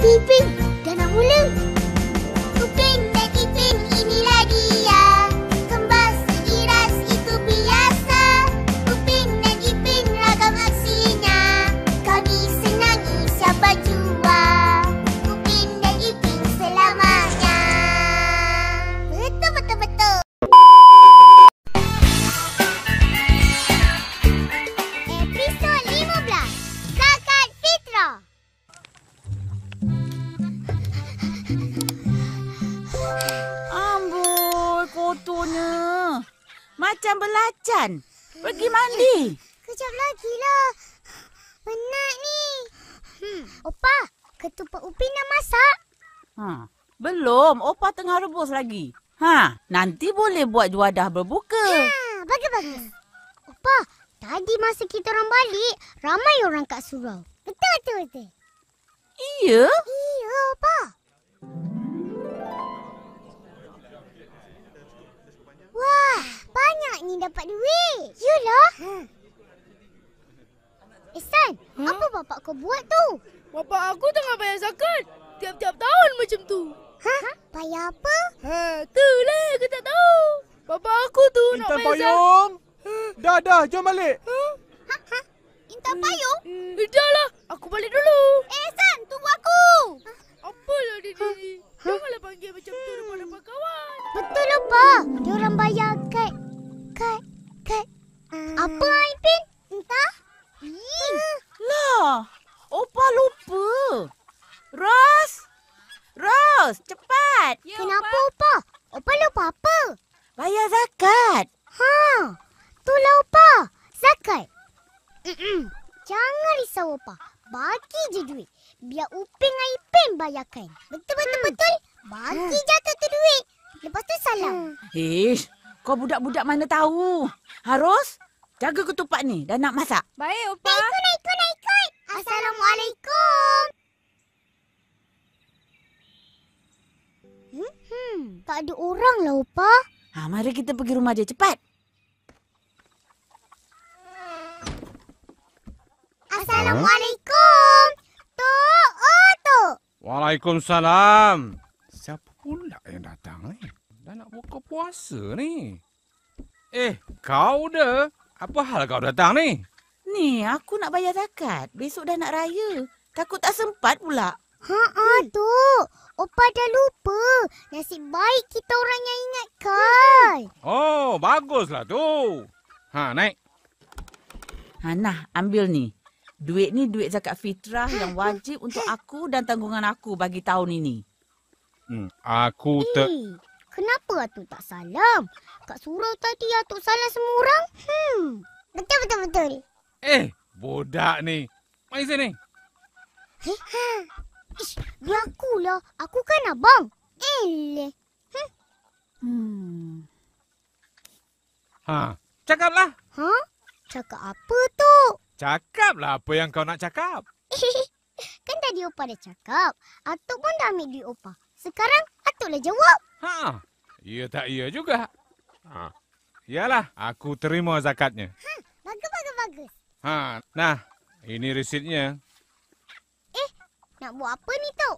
Pimpin, dah nak Macam belacan. Pergi mandi. Kejap lagi lah. Penat ni. Hmm. Opa, ketupat upin dah masak? Ha. Belum. Opa tengah rebus lagi. Ha, nanti boleh buat juadah berbuka. Ya, bagus-bagus. Opa, tadi masa kita orang balik, ramai orang kat surau. Betul, betul, betul. Iya? Iya, Opa. Wah, banyak ni dapat duit. Yalah. Ihsan, ha. eh, hmm. Ha? hmm? apa bapak kau buat tu? Bapak aku tengah bayar zakat. Tiap-tiap tahun macam tu. Ha? ha? Bayar apa? Ha, tu lah aku tak tahu. Bapak aku tu Intan nak bayar zakat. Intan payung. Dah, dah. Jom balik. Ha? Ha? ha? Intan hmm, payung? Hmm. Eh, dah lah. Aku balik dulu. Eh, Ihsan, tunggu aku. Ha? Apalah dia ni? Ha? Janganlah panggil macam tu hmm. kawan. Betul lah, Dia orang bayar kad. Jangan risau, apa, Bagi je duit. Biar Upin dengan Ipin bayarkan. Betul-betul-betul. Hmm. Bagi hmm. jatuh tu duit. Lepas tu salam. Hmm. Ish, kau budak-budak mana tahu. Harus jaga ketupat ni dan nak masak. Baik, Opa. Nak ikut, nak ikut, nak ikut. Assalamualaikum. Hmm? hmm, tak ada orang lah, Opa. Ha, mari kita pergi rumah dia cepat. Assalamualaikum. Tok O oh, Tok. Waalaikumsalam. Siapa pula yang datang ni? Dah nak buka puasa ni. Eh, kau dah. Apa hal kau datang ni? Ni, aku nak bayar zakat. Besok dah nak raya. Takut tak sempat pula. Haa, ha, hmm. Tok. Opa dah lupa. Nasib baik kita orang yang ingatkan. Oh, baguslah tu. Ha, naik. Ha, nah, ambil ni duit ni duit zakat fitrah yang wajib untuk aku dan tanggungan aku bagi tahun ini. Hmm, aku eh, ter... kenapa Atuk tak salam? Kak Surau tadi Atuk salam semua orang. Hmm, betul, betul, betul. Eh, bodak ni. Mari sini. Eh, ha. Ish, dia akulah. Aku kan abang. Eh, Hmm. Ha, cakaplah. Ha? Cakap apa tu? Cakaplah apa yang kau nak cakap. kan tadi Opa dah cakap. Atuk pun dah ambil duit Opa. Sekarang Atuklah jawab. Ha. Ya tak ya juga. Ha. Yalah, aku terima zakatnya. Ha, bagus, bagus, bagus. Ha, nah, ini resitnya. Eh, nak buat apa ni, tu?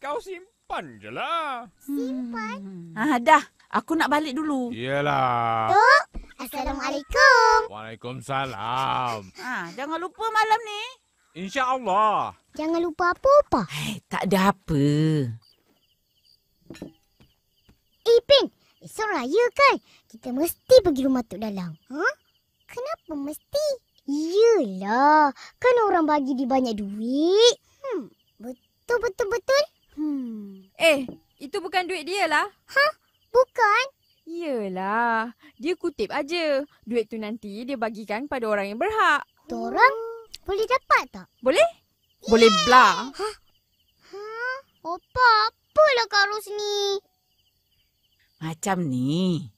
Kau simpan je lah. Simpan? Hmm. Ha, dah, aku nak balik dulu. Yalah. Tok? Assalamualaikum. Waalaikumsalam. Ha, jangan lupa malam ni. InsyaAllah. Jangan lupa apa-apa. Eh, tak ada apa. Eh, Esok raya kan? Kita mesti pergi rumah Tok Dalang. Ha? Kenapa mesti? Yelah. Kan orang bagi dia banyak duit. Hmm, betul, betul, betul. Hmm. Eh, itu bukan duit dia lah. Ha? Bukan? Yelah dia kutip aja. Duit tu nanti dia bagikan pada orang yang berhak. Orang boleh dapat tak? Boleh? Yeay! Boleh bla. Ha? Ha? Apa? Apalah Kak Ros ni? Macam ni.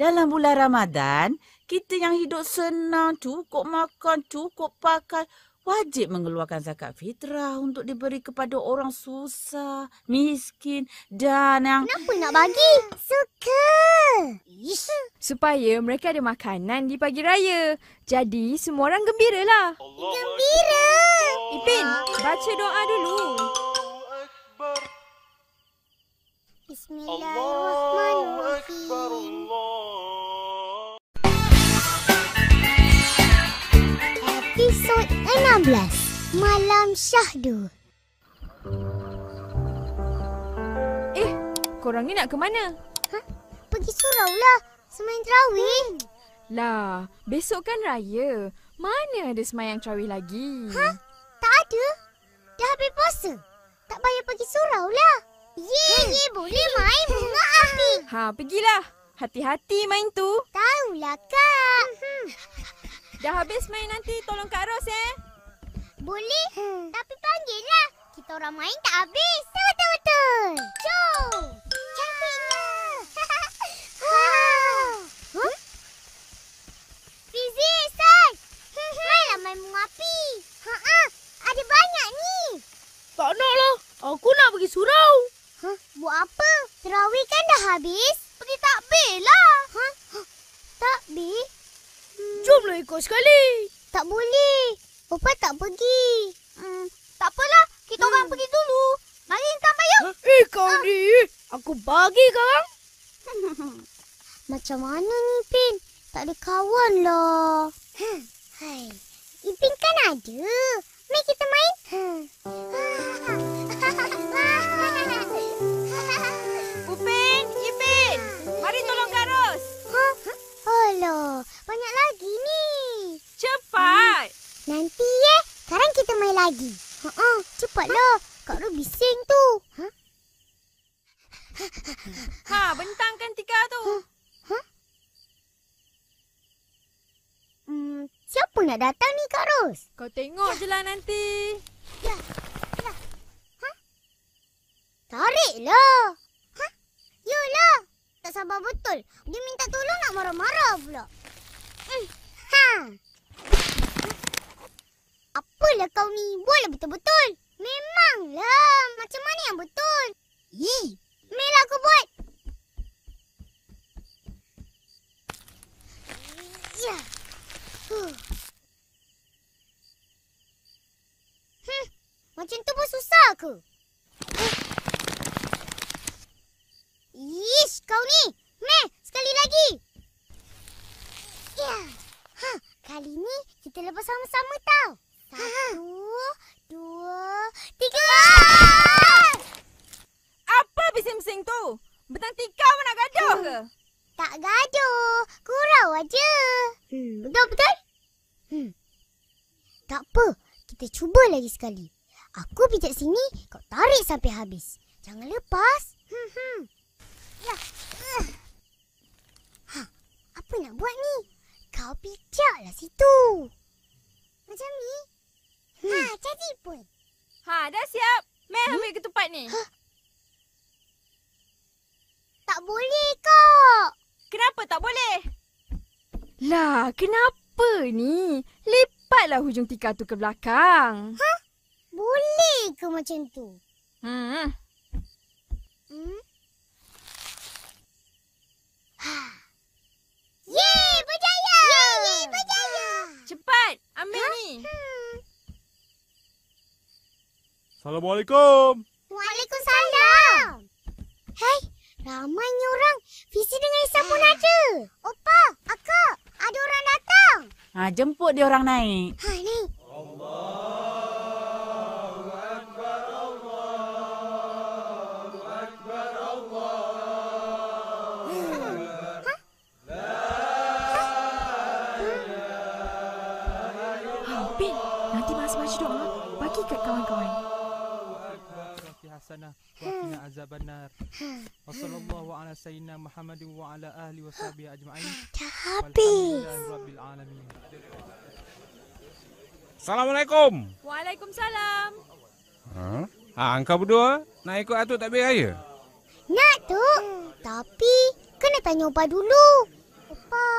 Dalam bulan Ramadan, kita yang hidup senang, cukup makan, cukup pakai, wajib mengeluarkan zakat fitrah untuk diberi kepada orang susah, miskin dan yang... Kenapa nak bagi? Suka! Ish. Supaya mereka ada makanan di pagi raya. Jadi semua orang gembira lah. Gembira! Ipin, baca doa dulu. Bismillahirrahmanirrahim. Allah. 19 Malam Syahdu Eh, korang ni nak ke mana? Ha? Pergi surau lah, semayang terawih hmm. Lah, besok kan raya Mana ada semayang terawih lagi? Ha? Tak ada? Dah habis puasa? Tak payah pergi surau lah Ye, hmm. ye, boleh main bunga api Ha, pergilah Hati-hati main tu Tahulah kak hmm. Dah habis main nanti tolong Kak Ros eh. Boleh? Hmm. Tapi lah. Kita orang main tak habis. Betul-betul. Jom. Cantiknya. Fizi, Sai. Mainlah main bunga api. Ha Ada banyak ni. Tak naklah. Aku nak pergi surau. Ha? apa? Terawih kan dah habis. Pergi takbir lah. Ha? Takbir? Hmm. Jomlah ikut Tak boleh. Papa tak pergi. Hmm, tak apalah. Kita hmm. orang pergi dulu. Mari Intan bayar. Eh, eh, kau ni. Ah. Aku bagi kau. Macam mana ni, Pin? Tak ada kawan lah. Hai. Ipin kan ada. Mari kita main. Upin, Ipin. Mari tolong Garus. Huh? Alah, banyak lagi. Nanti eh. Sekarang kita main lagi. Ha -ha, cepatlah. Ha? Kak Ruh bising tu. Ha? Ha, bentangkan tiga tu. Ha? Ha? Hmm, siapa nak datang ni Kak Ros? Kau tengok ya. je lah nanti. Ya. Ya. Ha? Tariklah. Ha? Yolah. Tak sabar betul. Dia minta tolong nak marah-marah pula. Hmm. Ha. Apalah kau ni? Boleh betul-betul? Memanglah. Macam mana yang betul? Ih. Mel aku buat. Ya. Huh. Hmm. Macam tu pun susah ke? Huh. kau ni. Meh, sekali lagi. Ya. Huh. Ha, kali ni kita lepas sama-sama tau. Satu, dua, tiga. Apa bising-bising tu? Betang tikau mana gaduh ke? tak gaduh. Kurau aja. Hmm, betul betul. Hmm. Tak apa. Kita cuba lagi sekali. Aku pijak sini, kau tarik sampai habis. Jangan lepas. Hmm, hmm. Ya. Uh. Ha, apa nak buat ni? Kau pijaklah situ. Macam ni. Hmm. Ha, jadi pun. Ha, dah siap. Mai hmm? ambil hmm? ketupat ni. Ha? Tak boleh kok. Kenapa tak boleh? Lah, kenapa ni? Lepatlah hujung tikar tu ke belakang. Ha? Boleh ke macam tu? Hmm. Hmm. Assalamualaikum. Waalaikumsalam. Hei, ramainya orang. visi dengan Isa pun ada. Opa, aku. Ada orang datang. Ha, jemput dia orang naik. Ha, ni. Ha, nanti bahas-bahas doa. Bagi kat kawan-kawan benar. Wassallallahu ala sayyidina Muhammad wa ala ahli wa sahbihi ajma'in. Assalamualaikum. Waalaikumsalam. Ha? Ha, engkau berdua nak ikut atuk tak beraya? Nak tu, tapi kena tanya opa dulu. Opa,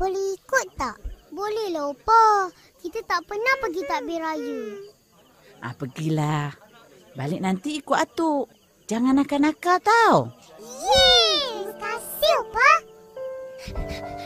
boleh ikut tak? Boleh lah opa. Kita tak pernah pergi tak beraya. Ah, pergilah. Balik nanti ikut atuk. Jangan nakal-nakal tau. Yeay! Terima kasih, Pak.